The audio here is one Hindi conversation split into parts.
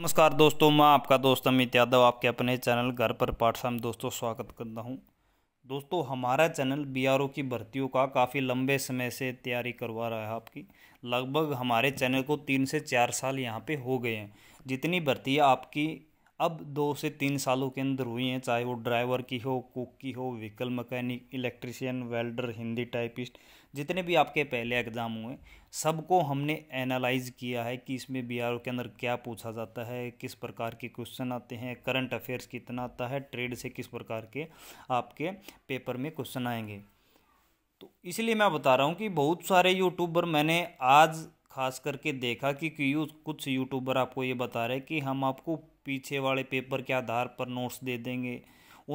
नमस्कार दोस्तों मैं आपका दोस्त अमित यादव आपके अपने चैनल घर पर पाठशाला में दोस्तों स्वागत करता हूं दोस्तों हमारा चैनल बीआरओ की भर्तियों का काफ़ी लंबे समय से तैयारी करवा रहा है आपकी लगभग हमारे चैनल को तीन से चार साल यहां पे हो गए हैं जितनी भर्ती आपकी अब दो से तीन सालों के अंदर हुई हैं चाहे वो ड्राइवर की हो कुक की हो vehicle mechanic electrician welder Hindi typist जितने भी आपके पहले एग्ज़ाम हुए सबको हमने एनालाइज किया है कि इसमें बी के अंदर क्या पूछा जाता है किस प्रकार के क्वेश्चन आते हैं करंट अफेयर्स कितना आता है ट्रेड से किस प्रकार के आपके पेपर में क्वेश्चन आएंगे तो इसलिए मैं बता रहा हूँ कि बहुत सारे यूट्यूबर मैंने आज खास करके देखा कि कुछ यूट्यूबर आपको ये बता रहे हैं कि हम आपको पीछे वाले पेपर के आधार पर नोट्स दे देंगे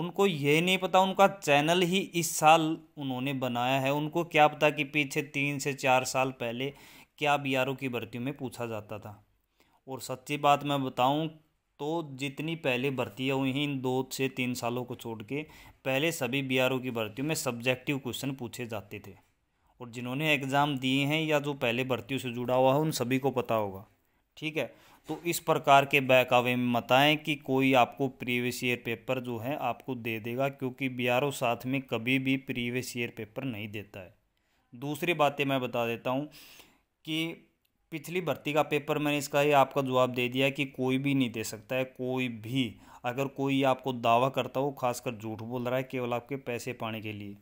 उनको ये नहीं पता उनका चैनल ही इस साल उन्होंने बनाया है उनको क्या पता कि पीछे तीन से चार साल पहले क्या बी की भर्तियों में पूछा जाता था और सच्ची बात मैं बताऊं तो जितनी पहले भर्तियाँ हुई हैं इन दो से तीन सालों को छोड़ के पहले सभी बी की भर्तियों में सब्जेक्टिव क्वेश्चन पूछे जाते थे और जिन्होंने एग्ज़ाम दिए हैं या जो पहले भर्तियों से जुड़ा हुआ है उन सभी को पता होगा ठीक है तो इस प्रकार के बैकावे में मत कि कोई आपको प्रीवियस ईयर पेपर जो है आपको दे देगा क्योंकि बी साथ में कभी भी प्रीवियस ईयर पेपर नहीं देता है दूसरी बातें मैं बता देता हूँ कि पिछली भर्ती का पेपर मैंने इसका ही आपका जवाब दे दिया कि कोई भी नहीं दे सकता है कोई भी अगर कोई आपको दावा करता हो खासकर झूठ बोल रहा है केवल आपके पैसे पाने के लिए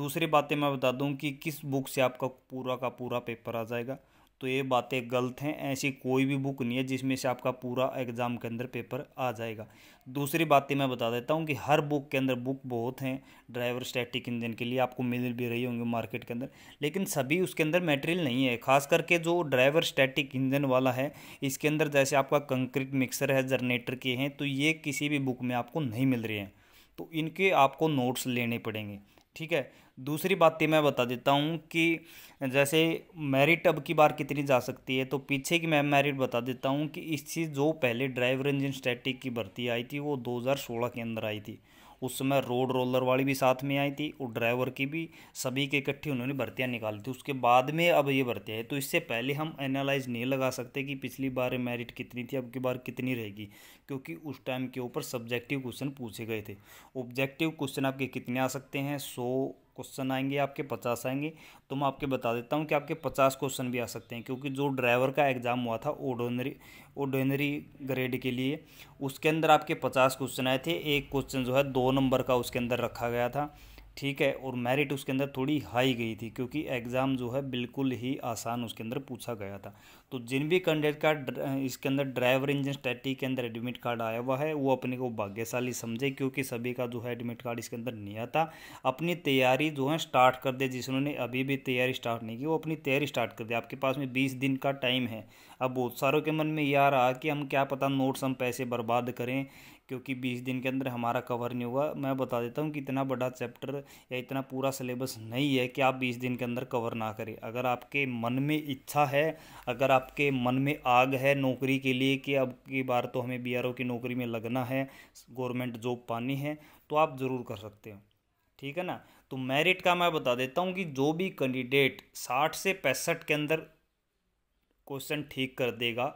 दूसरी बातें मैं बता दूं कि किस बुक से आपका पूरा का पूरा पेपर आ जाएगा तो ये बातें गलत हैं ऐसी कोई भी बुक नहीं है जिसमें से आपका पूरा एग्ज़ाम के अंदर पेपर आ जाएगा दूसरी बातें तो मैं बता देता हूँ कि हर बुक के अंदर बुक बहुत हैं ड्राइवर स्टैटिक इंजन के लिए आपको मिल भी रही होंगी मार्केट के अंदर लेकिन सभी उसके अंदर मटेरियल नहीं है खास करके जो ड्राइवर स्टैटिक इंजन वाला है इसके अंदर जैसे आपका कंक्रीट मिक्सर है जनरेटर के हैं तो ये किसी भी बुक में आपको नहीं मिल रही है तो इनके आपको नोट्स लेने पड़ेंगे ठीक है दूसरी बात ये मैं बता देता हूँ कि जैसे मेरिट अब की बार कितनी जा सकती है तो पीछे की मैं मेरिट बता देता हूँ कि इस चीज़ जो पहले ड्राइवर इंजन स्टैटिक की भर्ती आई थी वो 2016 के अंदर आई थी उस समय रोड रोलर वाली भी साथ में आई थी और ड्राइवर की भी सभी के इकट्ठी उन्होंने भर्तियाँ निकाली थी उसके बाद में अब ये भर्तियाँ है तो इससे पहले हम एनालाइज नहीं लगा सकते कि पिछली बार मेरिट कितनी थी अब की बार कितनी रहेगी क्योंकि उस टाइम के ऊपर सब्जेक्टिव क्वेश्चन पूछे गए थे ऑब्जेक्टिव क्वेश्चन आपके कितने आ सकते हैं सौ क्वेश्चन आएंगे आपके पचास आएंगे तो मैं आपके बता देता हूँ कि आपके पचास क्वेश्चन भी आ सकते हैं क्योंकि जो ड्राइवर का एग्ज़ाम हुआ था ओडोनरी ओडोनरी ग्रेड के लिए उसके अंदर आपके पचास क्वेश्चन आए थे एक क्वेश्चन जो है दो नंबर का उसके अंदर रखा गया था ठीक है और मेरिट उसके अंदर थोड़ी हाई गई थी क्योंकि एग्ज़ाम जो है बिल्कुल ही आसान उसके अंदर पूछा गया था तो जिन भी कैंडिडेट का इसके अंदर ड्राइवर इंजन स्टैटी के अंदर एडमिट कार्ड आया हुआ है वो अपने को भाग्यशाली समझे क्योंकि सभी का जो है एडमिट कार्ड इसके अंदर नहीं आता अपनी तैयारी जो है स्टार्ट कर दे जिस उन्होंने अभी भी तैयारी स्टार्ट नहीं की वो अपनी तैयारी स्टार्ट कर दे आपके पास में बीस दिन का टाइम है अब बहुत सारों के मन में यह रहा कि हम क्या पता नोट्स हम पैसे बर्बाद करें क्योंकि बीस दिन के अंदर हमारा कवर नहीं हुआ मैं बता देता हूँ कि इतना बड़ा चैप्टर या इतना पूरा सिलेबस नहीं है कि आप बीस दिन के अंदर कवर ना करें अगर आपके मन में इच्छा है अगर आपके मन में आग है नौकरी के लिए कि अब की बार तो हमें बी की नौकरी में लगना है गवर्नमेंट जॉब पानी है तो आप ज़रूर कर सकते हो ठीक है ना तो मेरिट का मैं बता देता हूँ कि जो भी कैंडिडेट साठ से पैंसठ के अंदर क्वेश्चन ठीक कर देगा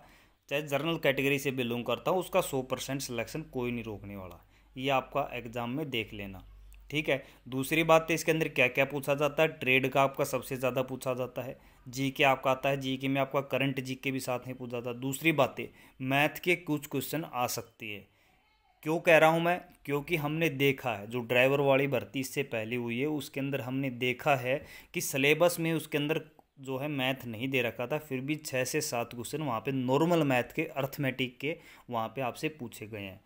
चाहे जर्नल कैटेगरी से बिलोंग करता हूँ उसका सौ परसेंट सिलेक्शन कोई नहीं रोकने वाला ये आपका एग्ज़ाम में देख लेना ठीक है दूसरी बात तो इसके अंदर क्या क्या पूछा जाता है ट्रेड का आपका सबसे ज़्यादा पूछा जाता है जी के आपका आता है जी के में आपका करंट जी के भी साथ में पूछा जाता है दूसरी बातें मैथ के कुछ क्वेश्चन आ सकती है क्यों कह रहा हूँ मैं क्योंकि हमने देखा है जो ड्राइवर वाली भर्ती इससे पहले हुई है उसके अंदर हमने देखा है कि सिलेबस में उसके अंदर जो है मैथ नहीं दे रखा था फिर भी छः से सात क्वेश्चन वहाँ पे नॉर्मल मैथ के अर्थमेटिक के वहाँ पे आपसे पूछे गए हैं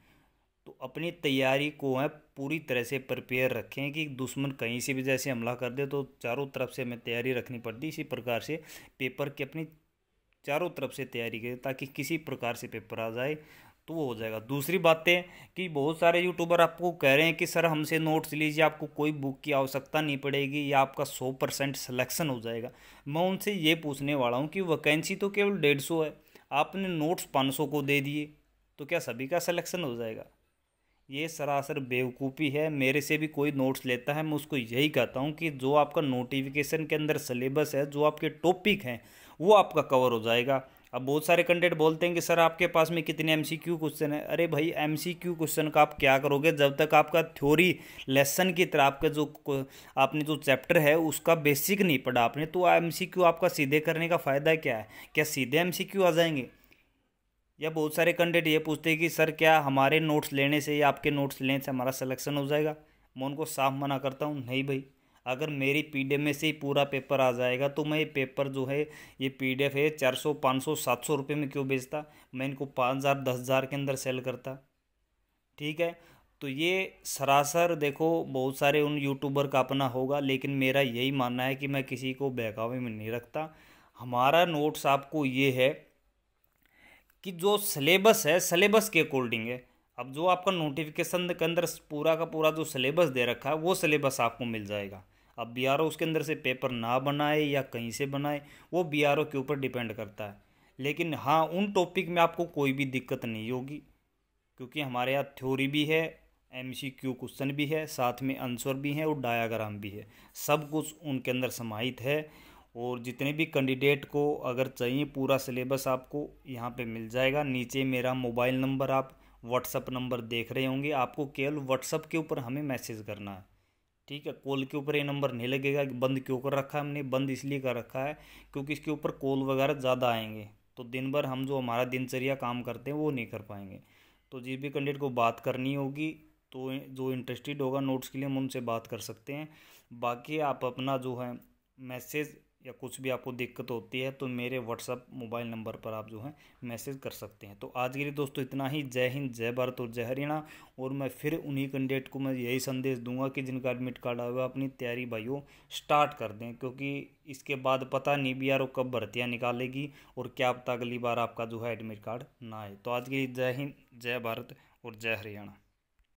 तो अपनी तैयारी को है पूरी तरह से प्रिपेयर रखें कि दुश्मन कहीं से भी जैसे हमला कर दे तो चारों तरफ से हमें तैयारी रखनी पड़ती इसी प्रकार से पेपर की अपनी चारों तरफ से तैयारी करें ताकि किसी प्रकार से पेपर आ जाए तो वो हो जाएगा दूसरी बातें कि बहुत सारे यूट्यूबर आपको कह रहे हैं कि सर हमसे नोट्स लीजिए आपको कोई बुक की आवश्यकता नहीं पड़ेगी या आपका सौ परसेंट सलेक्शन हो जाएगा मैं उनसे ये पूछने वाला हूँ कि वैकेंसी तो केवल डेढ़ सौ है आपने नोट्स पाँच सौ को दे दिए तो क्या सभी का सलेक्शन हो जाएगा ये सरासर बेवकूफ़ी है मेरे से भी कोई नोट्स लेता है मैं उसको यही कहता हूँ कि जो आपका नोटिफिकेशन के अंदर सलेबस है जो आपके टॉपिक हैं वो आपका कवर हो जाएगा अब बहुत सारे कंटेंट बोलते हैं कि सर आपके पास में कितने एम सी क्यू क्वेश्चन है अरे भाई एम सी क्यू क्वेश्चन का आप क्या करोगे जब तक आपका थ्योरी लेसन की तरह आपका जो आपने जो चैप्टर है उसका बेसिक नहीं पढ़ा आपने तो एम सी क्यू आपका सीधे करने का फ़ायदा क्या है क्या सीधे एम सी क्यू आ जाएंगे या बहुत सारे कंटेंट ये पूछते हैं कि सर क्या हमारे नोट्स लेने से या आपके नोट्स लेने से हमारा सलेक्शन हो जाएगा मैं उनको साफ मना करता हूँ नहीं भाई अगर मेरी पी में से ही पूरा पेपर आ जाएगा तो मैं ये पेपर जो है ये पी है चार सौ पाँच सौ सात सौ रुपये में क्यों बेचता मैं इनको पाँच हज़ार दस हज़ार के अंदर सेल करता ठीक है तो ये सरासर देखो बहुत सारे उन यूट्यूबर का अपना होगा लेकिन मेरा यही मानना है कि मैं किसी को बहकावे में नहीं रखता हमारा नोट्स आपको ये है कि जो सलेबस है सलेबस के अकॉर्डिंग है अब जो आपका नोटिफिकेशन के अंदर पूरा का पूरा जो सलेबस दे रखा है वो सलेबस आपको मिल जाएगा अब बी उसके अंदर से पेपर ना बनाए या कहीं से बनाए वो बी के ऊपर डिपेंड करता है लेकिन हाँ उन टॉपिक में आपको कोई भी दिक्कत नहीं होगी क्योंकि हमारे यहाँ थ्योरी भी है एम सी क्यू क्वेश्चन भी है साथ में आंसर भी हैं और डायाग्राम भी है सब कुछ उनके अंदर समाहित है और जितने भी कैंडिडेट को अगर चाहिए पूरा सिलेबस आपको यहाँ पे मिल जाएगा नीचे मेरा मोबाइल नंबर आप व्हाट्सअप नंबर देख रहे होंगे आपको केवल व्हाट्सअप के ऊपर हमें मैसेज करना है ठीक है कॉल के ऊपर ये नंबर नहीं लगेगा कि बंद क्यों कर रखा है हमने बंद इसलिए कर रखा है क्योंकि इसके ऊपर कॉल वगैरह ज़्यादा आएंगे तो दिन भर हम जो हमारा दिनचर्या काम करते हैं वो नहीं कर पाएंगे तो जिस भी कैंडिडेट को बात करनी होगी तो जो इंटरेस्टेड होगा नोट्स के लिए हम उनसे बात कर सकते हैं बाकी आप अपना जो है मैसेज या कुछ भी आपको दिक्कत होती है तो मेरे व्हाट्सअप मोबाइल नंबर पर आप जो है मैसेज कर सकते हैं तो आज के लिए दोस्तों इतना ही जय हिंद जय भारत और जय हरियाणा और मैं फिर उन्हीं कैंडिडेट को मैं यही संदेश दूंगा कि जिनका एडमिट कार्ड आएगा अपनी तैयारी भाइयों स्टार्ट कर दें क्योंकि इसके बाद पता नहीं भी यार कब भर्तियाँ निकालेगी और क्या पता अगली बार आपका जो है एडमिट कार्ड ना आए तो आज के लिए जय हिंद जय भारत और जय हरियाणा